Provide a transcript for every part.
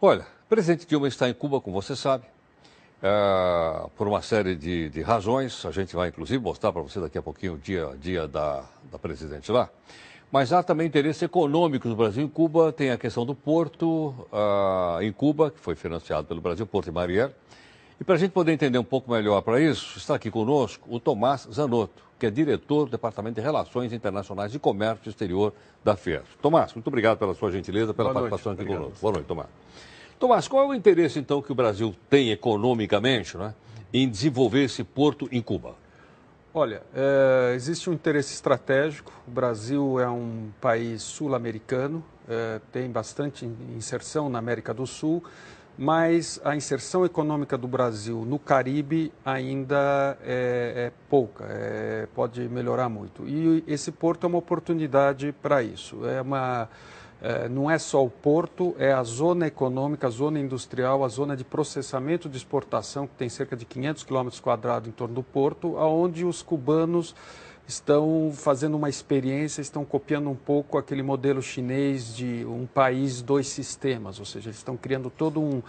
Olha, presidente Dilma está em Cuba, como você sabe, é, por uma série de, de, razões. A gente vai, inclusive, mostrar para você daqui a pouquinho o dia, dia da, da presidente lá. Mas há também interesse econômico do Brasil em Cuba. Tem a questão do porto uh, em Cuba, que foi financiado pelo Brasil, Porto de Marielle. E para a gente poder entender um pouco melhor para isso, está aqui conosco o Tomás Zanotto, que é diretor do Departamento de Relações Internacionais e Comércio Exterior da FIES. Tomás, muito obrigado pela sua gentileza, pela Boa participação noite, aqui obrigado. conosco. Boa noite, Tomás. Tomás, qual é o interesse então que o Brasil tem economicamente né, em desenvolver esse porto em Cuba? Olha, é, existe um interesse estratégico. O Brasil é um país sul-americano, é, tem bastante inserção na América do Sul mas a inserção econômica do Brasil no Caribe ainda é, é pouca, é, pode melhorar muito. E esse porto é uma oportunidade para isso. É uma, é, não é só o porto, é a zona econômica, a zona industrial, a zona de processamento de exportação, que tem cerca de 500 quilômetros quadrados em torno do porto, aonde os cubanos estão fazendo uma experiência, estão copiando um pouco aquele modelo chinês de um país, dois sistemas, ou seja, eles estão criando todo um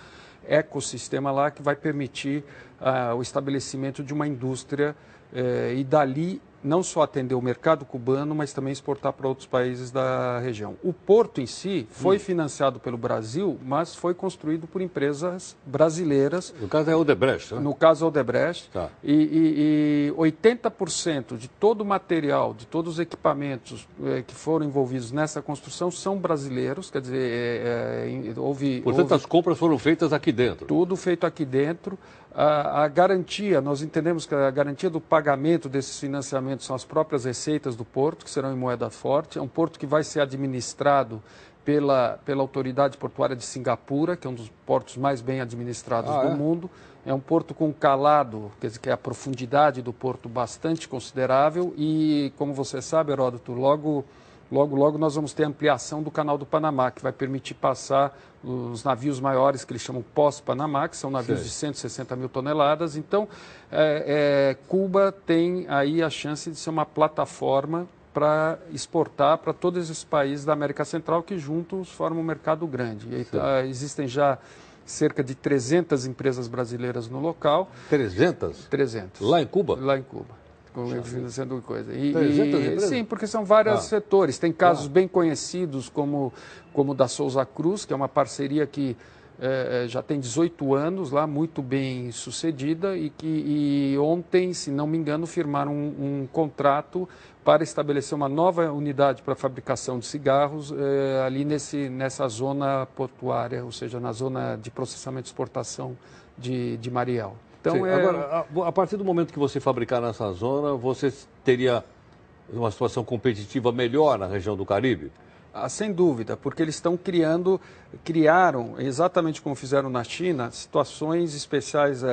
ecossistema lá que vai permitir uh, o estabelecimento de uma indústria uh, e dali não só atender o mercado cubano, mas também exportar para outros países da região. O porto em si foi hum. financiado pelo Brasil, mas foi construído por empresas brasileiras. No caso é Odebrecht, né? No caso é Odebrecht. Tá. E, e, e 80% de todo o material, de todos os equipamentos é, que foram envolvidos nessa construção são brasileiros, quer dizer, é, é, houve... Portanto, houve... as compras foram feitas aqui dentro. Tudo feito aqui dentro a, a, garantia, nós entendemos que a garantia do pagamento desses financiamentos são as próprias receitas do porto, que serão em moeda forte. É um porto que vai ser administrado pela, pela Autoridade Portuária de Singapura, que é um dos portos mais bem administrados ah, do é? mundo. É um porto com calado, quer dizer, que é a profundidade do porto bastante considerável. E, como você sabe, Heródoto, logo Logo, logo nós vamos ter ampliação do canal do Panamá, que vai permitir passar os navios maiores, que eles chamam pós-Panamá, que são navios Sim. de 160 mil toneladas. Então, é, é, Cuba tem aí a chance de ser uma plataforma para exportar para todos esses países da América Central, que juntos formam um mercado grande. Tá, existem já cerca de 300 empresas brasileiras no local. 300? 300. Lá em Cuba? Lá em Cuba financiando coisa. E, e, Sim, porque são vários ah. setores. Tem casos ah. bem conhecidos, como, como da Souza Cruz, que é uma parceria que é, já tem 18 anos lá, muito bem sucedida, e que e ontem, se não me engano, firmaram um, um, contrato para estabelecer uma nova unidade para fabricação de cigarros é, ali nesse, nessa zona portuária, ou seja, na zona de processamento e exportação de, de Mariel. Então é... Agora, a, a partir do momento que você fabricar nessa zona, você teria uma situação competitiva melhor na região do Caribe? Ah, sem dúvida, porque eles estão criando, criaram, exatamente como fizeram na China, situações especiais. É,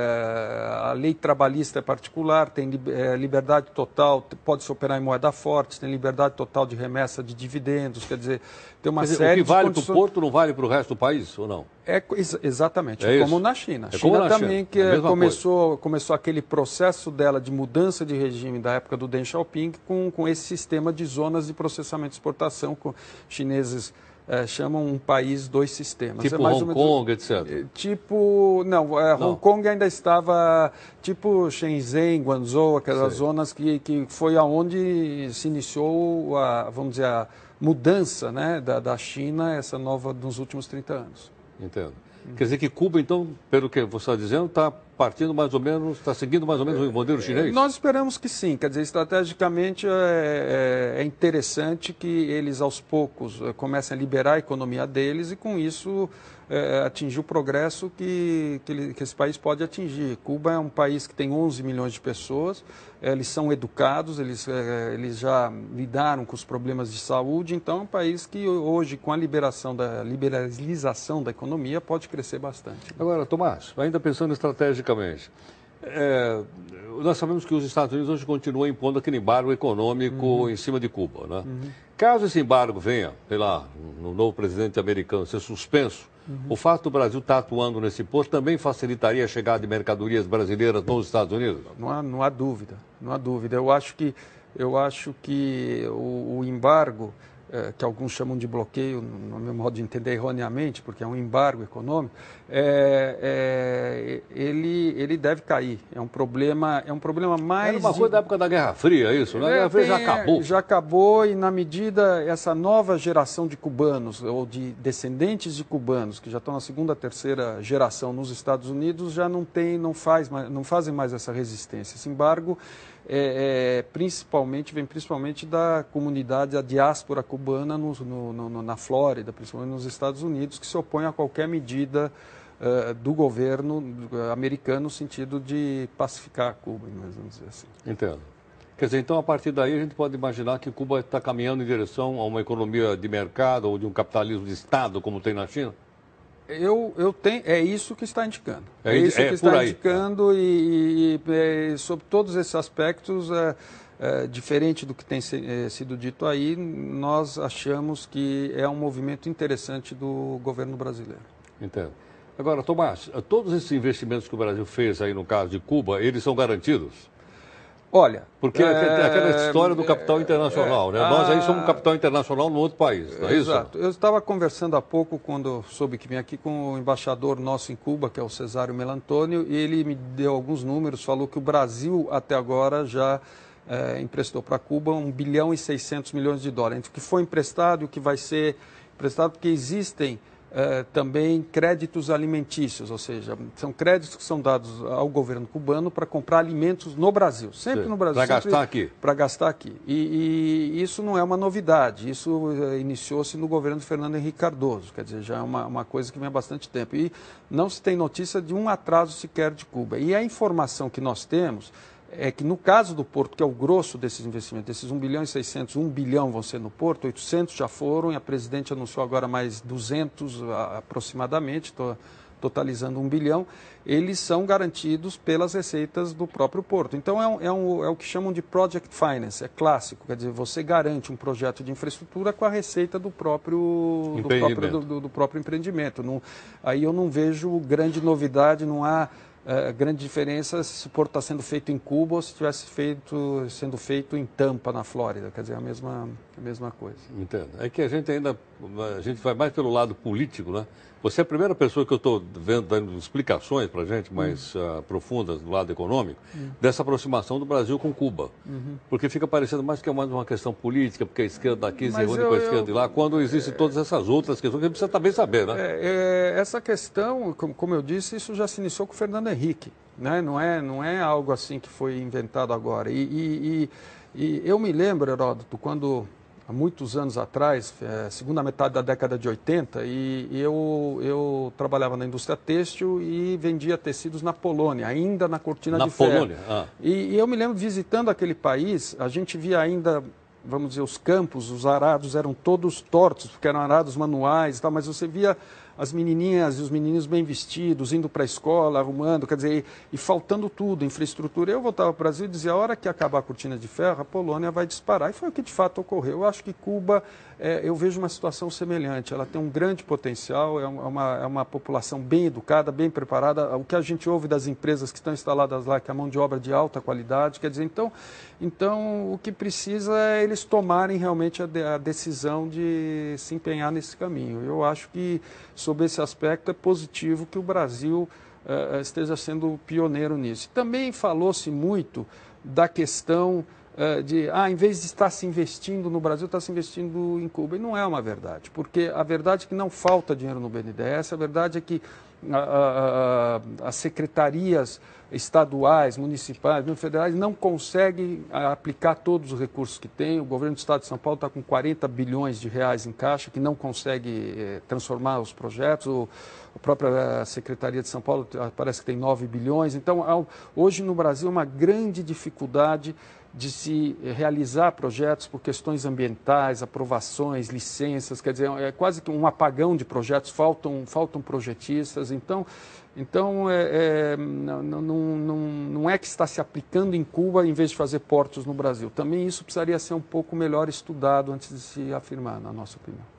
a lei trabalhista é particular, tem é, liberdade total, pode se operar em moeda forte, tem liberdade total de remessa de dividendos, quer dizer, tem uma quer série dizer, o que vale para o Porto não vale para o resto do país ou não? É ex exatamente, é como na China. É China na também China. que é começou, começou aquele processo dela de mudança de regime da época do Deng Xiaoping com, com esse sistema de zonas de processamento e exportação com chineses é, chamam um país dois sistemas. É tipo é mais Hong menos, Kong, etc. Eh, tipo, não, é, não, Hong Kong ainda estava tipo Shenzhen, Guangzhou, aquelas Sei. zonas que, que foi aonde se iniciou a, vamos dizer, a mudança né, da, da China, essa nova dos últimos 30 anos. Entendo. Quer dizer que Cuba, então, pelo que você está dizendo, está partindo mais ou menos, está seguindo mais ou menos o modelo é, chinês? Nós esperamos que sim. Quer dizer, estrategicamente é, é, é interessante que eles aos poucos eh, comecem a liberar a economia deles e com isso é, atingir o progresso que, que, que, esse país pode atingir. Cuba é um país que tem 11 milhões de pessoas, eh, eles são educados, eles, é, eles já lidaram com os problemas de saúde, então é um país que hoje, com a liberação da liberalização da economia, pode crescer bastante. Agora, Tomás, ainda pensando estratégia basicamente. É, nós sabemos que os Estados Unidos hoje continuam impondo aquele embargo econômico uhum. em cima de Cuba. Né? Uhum. Caso esse embargo venha, sei lá, no novo presidente americano ser suspenso, uhum. o fato do Brasil estar tá atuando nesse posto também facilitaria a chegada de mercadorias brasileiras nos Estados Unidos? Não há, não há dúvida, não há dúvida. Eu acho que, eu acho que o, o embargo é, que alguns chamam de bloqueio, no meu modo de entender, erroneamente, porque é um embargo econômico, é, é, ele, ele deve cair. É um problema, é um problema mais. Era uma coisa de... da época da Guerra Fria, isso, Não é? Guerra Fria já é, acabou. É, já acabou, e na medida essa nova geração de cubanos, ou de descendentes de cubanos, que já estão na segunda, terceira geração nos Estados Unidos, já não tem, não, faz, não fazem mais essa resistência. Esse embargo é, é, principalmente vem principalmente da comunidade, a diáspora cubana no, no, no, na Flórida, principalmente nos Estados Unidos, que se opõe a qualquer medida uh, do governo americano no sentido de pacificar Cuba, né, vamos dizer assim. Entendo. Quer dizer, então a partir daí a gente pode imaginar que Cuba está caminhando em direção a uma economia de mercado ou de um capitalismo de Estado, como tem na China? Eu, eu tenho, é isso que está indicando. É, é isso é, que está aí. indicando e, e, e, é, sobre todos esses aspectos, é, é, diferente do que tem se, é, sido dito aí, nós achamos que é um movimento interessante do governo brasileiro. Entendo. Agora, Tomás, todos esses investimentos que o Brasil fez aí no caso de Cuba, eles são garantidos? Olha. Porque é, aquela é é, história do capital internacional, né? É, Nós aí ah, somos capital internacional no outro país, não é exato. isso? Eu estava conversando há pouco, quando soube que vim aqui, com o embaixador nosso em Cuba, que é o Cesário Melantônio, e ele me deu alguns números, falou que o Brasil até agora já é, emprestou para Cuba 1 bilhão e 600 milhões de dólares, entre o que foi emprestado e o que vai ser emprestado, porque existem eh, também créditos alimentícios, ou seja, são créditos que são dados ao governo cubano para comprar alimentos no Brasil, sempre Sim, no Brasil. Para gastar aqui. Para gastar aqui. E, e, isso não é uma novidade, isso eh, iniciou-se no governo Fernando Henrique Cardoso, quer dizer, já é uma, uma, coisa que vem há bastante tempo. E não se tem notícia de um atraso sequer de Cuba. E a informação que nós temos é que no caso do Porto, que é o grosso desses investimentos, desses 1 bilhão e 600, 1 bilhão vão ser no Porto, 800 já foram e a presidente anunciou agora mais 200 aproximadamente, tô, totalizando 1 bilhão, eles são garantidos pelas receitas do próprio Porto. Então é, um, é, um, é o que chamam de project finance, é clássico, quer dizer, você garante um projeto de infraestrutura com a receita do próprio, do próprio, do, do, do próprio empreendimento. Não, aí eu não vejo grande novidade, não há é, grande diferença é se esse porto está sendo feito em Cuba ou se estivesse feito, sendo feito em Tampa, na Flórida. Quer dizer, é a mesma, a mesma coisa. Entendo. É que a gente ainda a gente vai mais pelo lado político, né? Você é a primeira pessoa que eu estou vendo dando explicações para gente mais uhum. uh, profundas do lado econômico uhum. dessa aproximação do Brasil com Cuba, uhum. porque fica parecendo mais que é mais uma questão política, porque a esquerda aqui se reúne com a esquerda eu, de lá, quando existem é, todas essas outras questões que precisa também saber, né? É, é, essa questão, como eu disse, isso já se iniciou com o Fernando Henrique, né? Não é, não é algo assim que foi inventado agora. E, e, e, e eu me lembro, Heródoto, quando há muitos anos atrás, é, segunda metade da década de 80, e, e eu, eu trabalhava na indústria têxtil e vendia tecidos na Polônia, ainda na cortina na de ferro. Na Polônia? Ah. E, e eu me lembro, visitando aquele país, a gente via ainda vamos dizer, os campos, os arados eram todos tortos, porque eram arados manuais e tal, mas você via as menininhas e os meninos bem vestidos, indo para a escola, arrumando, quer dizer, e, faltando tudo, infraestrutura. Eu voltava para o Brasil e dizia, a hora que acabar a cortina de ferro, a Polônia vai disparar. E foi o que de fato ocorreu. Eu acho que Cuba, é, eu vejo uma situação semelhante. Ela tem um grande potencial, é, é uma, é uma população bem educada, bem preparada. O que a gente ouve das empresas que estão instaladas lá, que é a mão de obra de alta qualidade, quer dizer, então, então o que precisa é eles tomarem realmente a, a decisão de se empenhar nesse caminho. Eu acho que sob esse aspecto, é positivo que o Brasil eh, eh, esteja sendo pioneiro nisso. Também falou-se muito da questão eh, de, ah, em vez de estar se investindo no Brasil, está se investindo em Cuba. E não é uma verdade, porque a verdade é que não falta dinheiro no BNDES, a verdade é que a, ah, a, ah, ah, as secretarias estaduais, municipais, federais não conseguem aplicar todos os recursos que têm. O governo do Estado de São Paulo está com 40 bilhões de reais em caixa, que não consegue eh, transformar os projetos. O, a própria eh, Secretaria de São Paulo parece que tem 9 bilhões. Então, há, hoje no Brasil, uma grande dificuldade de se realizar projetos por questões ambientais, aprovações, licenças, quer dizer, é quase que um apagão de projetos, faltam, faltam projetistas. Então, então é, é, não, não, não é que está se aplicando em Cuba em vez de fazer portos no Brasil. Também isso precisaria ser um pouco melhor estudado antes de se afirmar, na nossa opinião.